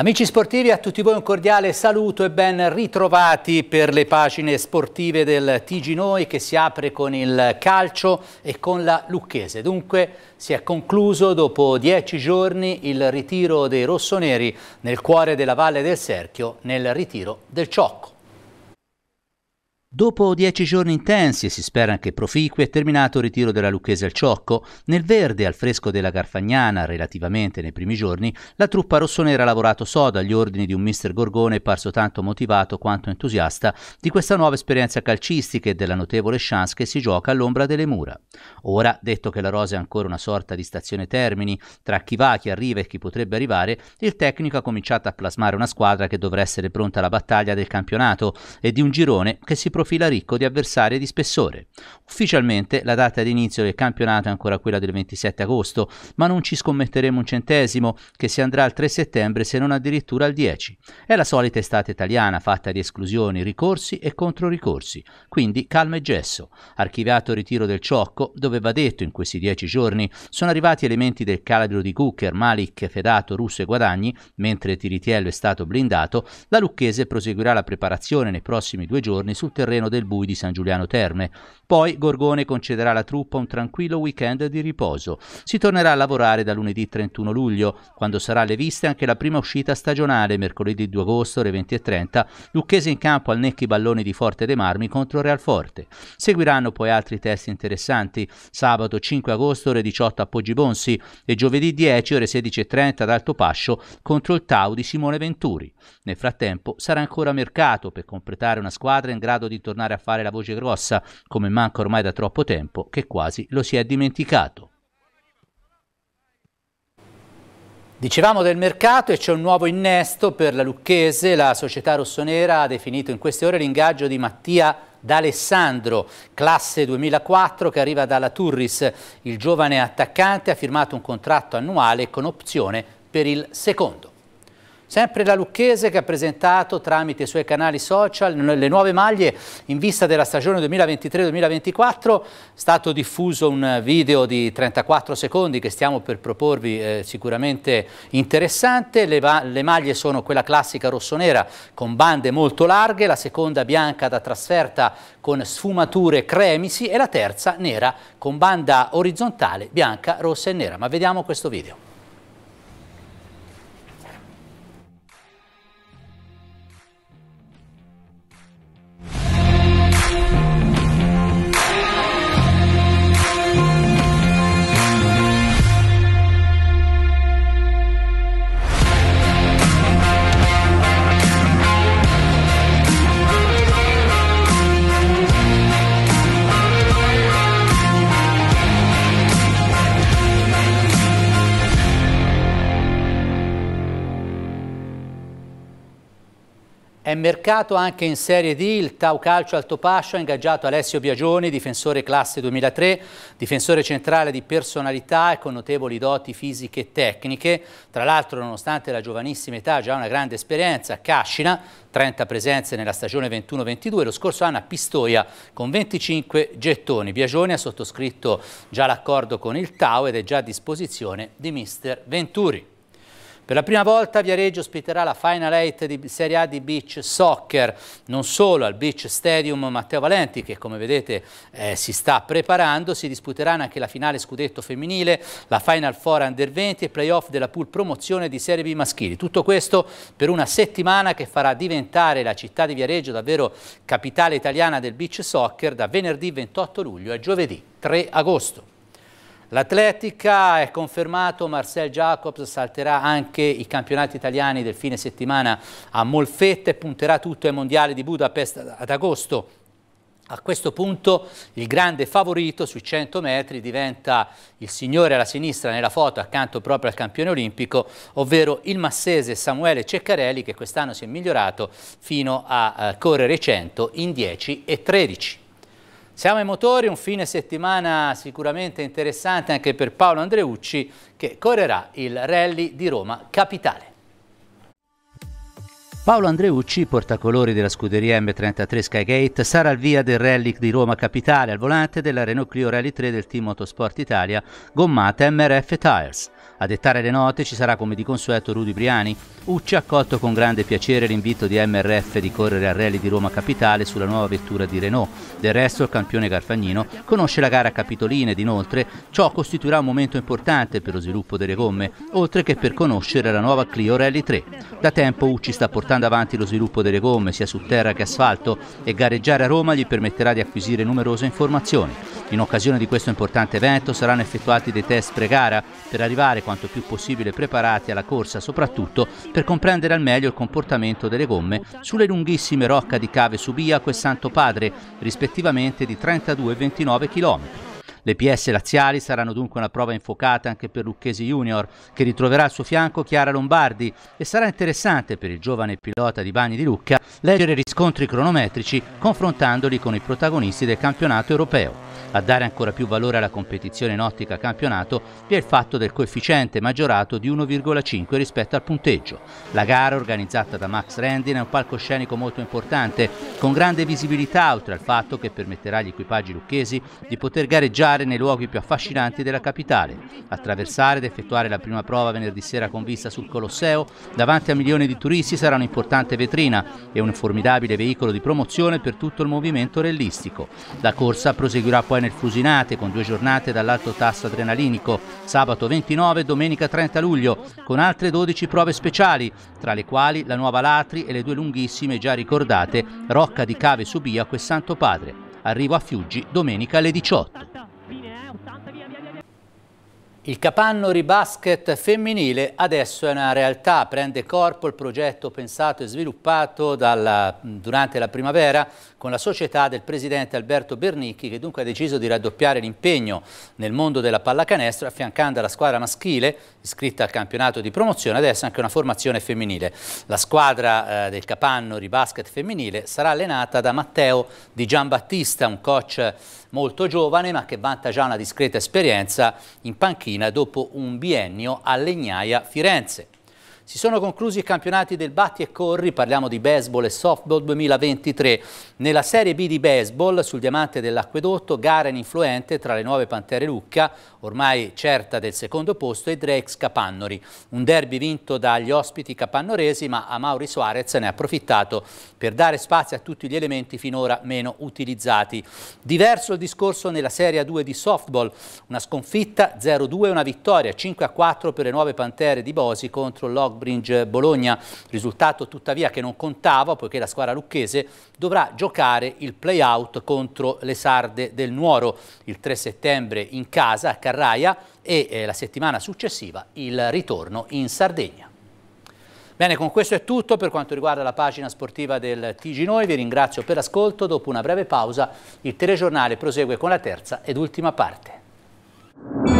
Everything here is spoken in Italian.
Amici sportivi, a tutti voi un cordiale saluto e ben ritrovati per le pagine sportive del TG Noi che si apre con il calcio e con la Lucchese. Dunque si è concluso dopo dieci giorni il ritiro dei rossoneri nel cuore della Valle del Serchio nel ritiro del Ciocco. Dopo dieci giorni intensi e si spera anche proficui è terminato il ritiro della Lucchese al Ciocco. Nel verde, al fresco della Garfagnana, relativamente nei primi giorni, la truppa rossonera ha lavorato sodo agli ordini di un mister Gorgone parso tanto motivato quanto entusiasta di questa nuova esperienza calcistica e della notevole chance che si gioca all'ombra delle mura. Ora, detto che la Rosa è ancora una sorta di stazione termini, tra chi va, chi arriva e chi potrebbe arrivare, il tecnico ha cominciato a plasmare una squadra che dovrà essere pronta alla battaglia del campionato e di un girone che si profila ricco di avversari di spessore. Ufficialmente la data di inizio del campionato è ancora quella del 27 agosto, ma non ci scommetteremo un centesimo che si andrà al 3 settembre se non addirittura al 10. È la solita estate italiana fatta di esclusioni, ricorsi e controricorsi, quindi calma e gesso. Archiviato il ritiro del Ciocco, dove va detto in questi 10 giorni sono arrivati elementi del calibro di Cooker, Malik, Fedato, Russo e Guadagni, mentre Tiritiello è stato blindato, la Lucchese proseguirà la preparazione nei prossimi due giorni sul terreno terreno del Bui di San Giuliano Terme. Poi Gorgone concederà alla truppa un tranquillo weekend di riposo. Si tornerà a lavorare da lunedì 31 luglio, quando sarà alle viste anche la prima uscita stagionale, mercoledì 2 agosto alle 20.30, Lucchese in campo al Necchi Balloni di Forte dei Marmi contro Real Forte. Seguiranno poi altri test interessanti, sabato 5 agosto ore 18 a Poggi Bonsi e giovedì 10 ore 16.30 ad Alto Pascio contro il Tau di Simone Venturi. Nel frattempo sarà ancora mercato per completare una squadra in grado di di tornare a fare la voce grossa come manca ormai da troppo tempo che quasi lo si è dimenticato. Dicevamo del mercato e c'è un nuovo innesto per la Lucchese, la società rossonera ha definito in queste ore l'ingaggio di Mattia D'Alessandro, classe 2004 che arriva dalla Turris. Il giovane attaccante ha firmato un contratto annuale con opzione per il secondo. Sempre la Lucchese che ha presentato tramite i suoi canali social le nuove maglie in vista della stagione 2023-2024. È stato diffuso un video di 34 secondi che stiamo per proporvi eh, sicuramente interessante. Le, le, maglie sono quella classica rossonera con bande molto larghe, la seconda bianca da trasferta con sfumature cremisi e la terza nera con banda orizzontale bianca, rossa e nera. Ma vediamo questo video. È mercato anche in Serie D il Tau Calcio Altopascio, ha ingaggiato Alessio Biagioni, difensore classe 2003, difensore centrale di personalità e con notevoli doti fisiche e tecniche. Tra l'altro, nonostante la giovanissima età, ha già una grande esperienza, Cascina, 30 presenze nella stagione 21-22, lo scorso anno a Pistoia con 25 gettoni. Biagioni ha sottoscritto già l'accordo con il Tau ed è già a disposizione di mister Venturi. Per la prima volta Viareggio ospiterà la Final 8 di Serie A di Beach Soccer, non solo al Beach Stadium Matteo Valenti che come vedete eh, si sta preparando, si disputeranno anche la finale scudetto femminile, la Final 4 Under 20 e playoff della pool promozione di Serie B maschili. Tutto questo per una settimana che farà diventare la città di Viareggio davvero capitale italiana del beach soccer da venerdì 28 luglio a giovedì 3 agosto. L'atletica è confermato, Marcel Jacobs salterà anche i campionati italiani del fine settimana a Molfetta e punterà tutto ai mondiali di Budapest ad agosto. A questo punto il grande favorito sui 100 metri diventa il signore alla sinistra nella foto accanto proprio al campione olimpico, ovvero il massese Samuele Ceccarelli che quest'anno si è migliorato fino a eh, correre 100 in 10 e 13. Siamo ai motori, un fine settimana sicuramente interessante anche per Paolo Andreucci che correrà il rally di Roma Capitale. Paolo Andreucci, portacolori della scuderia M33 Skygate, sarà al via del rally di Roma Capitale al volante della Renault Clio Rally 3 del team Motorsport Italia, gommata MRF Tires. A dettare le note ci sarà come di consueto Rudy Briani. Ucci ha accolto con grande piacere l'invito di MRF di correre al rally di Roma Capitale sulla nuova vettura di Renault. Del resto il campione Garfagnino conosce la gara capitoline ed inoltre ciò costituirà un momento importante per lo sviluppo delle gomme, oltre che per conoscere la nuova Clio Rally 3. Da tempo Ucci sta portando portando avanti lo sviluppo delle gomme sia su terra che asfalto e gareggiare a Roma gli permetterà di acquisire numerose informazioni. In occasione di questo importante evento saranno effettuati dei test pre-gara per arrivare quanto più possibile preparati alla corsa, soprattutto per comprendere al meglio il comportamento delle gomme sulle lunghissime rocca di Cave Subiaco e Santo Padre, rispettivamente di 32 e 29 km. Le PS laziali saranno dunque una prova infocata anche per Lucchesi Junior, che ritroverà al suo fianco Chiara Lombardi e sarà interessante per il giovane pilota di Bagni di Lucca leggere riscontri cronometrici confrontandoli con i protagonisti del campionato europeo. A dare ancora più valore alla competizione in ottica campionato vi è il fatto del coefficiente maggiorato di 1,5 rispetto al punteggio. La gara organizzata da Max Rendin è un palcoscenico molto importante, con grande visibilità oltre al fatto che permetterà agli equipaggi lucchesi di poter gareggiare nei luoghi più affascinanti della capitale, attraversare ed effettuare la prima prova venerdì sera con vista sul Colosseo, davanti a milioni di turisti sarà un'importante vetrina e un formidabile veicolo di promozione per tutto il movimento rellistico. La corsa proseguirà poi nel Fusinate con due giornate dall'alto tasso adrenalinico, sabato 29 e domenica 30 luglio, con altre 12 prove speciali, tra le quali la Nuova Latri e le due lunghissime già ricordate Rocca di Cave Subiaco e Santo Padre. Arrivo a Fiuggi domenica alle 18. Il capanno ribasket femminile adesso è una realtà, prende corpo il progetto pensato e sviluppato dalla, durante la primavera con la società del presidente Alberto Bernicchi che dunque ha deciso di raddoppiare l'impegno nel mondo della pallacanestro affiancando alla squadra maschile iscritta al campionato di promozione adesso anche una formazione femminile. La squadra eh, del capanno ribasket femminile sarà allenata da Matteo Di Giambattista, un coach molto giovane ma che vanta già una discreta esperienza in panchina dopo un biennio a Legnaia Firenze. Si sono conclusi i campionati del Batti e Corri, parliamo di baseball e softball 2023. Nella Serie B di baseball, sul diamante dell'acquedotto, gara influente tra le nuove Pantere Lucca, ormai certa del secondo posto, e Drex Capannori. Un derby vinto dagli ospiti capannoresi, ma a Mauri Suarez ne ha approfittato per dare spazio a tutti gli elementi finora meno utilizzati. Diverso il discorso nella Serie 2 di softball, una sconfitta 0-2 e una vittoria 5-4 per le nuove Pantere di Bosi contro l'Og Cambridge-Bologna, risultato tuttavia che non contava poiché la squadra lucchese dovrà giocare il play-out contro le sarde del Nuoro il 3 settembre in casa a Carraia e eh, la settimana successiva il ritorno in Sardegna. Bene, con questo è tutto per quanto riguarda la pagina sportiva del TG Noi. Vi ringrazio per l'ascolto. Dopo una breve pausa, il telegiornale prosegue con la terza ed ultima parte.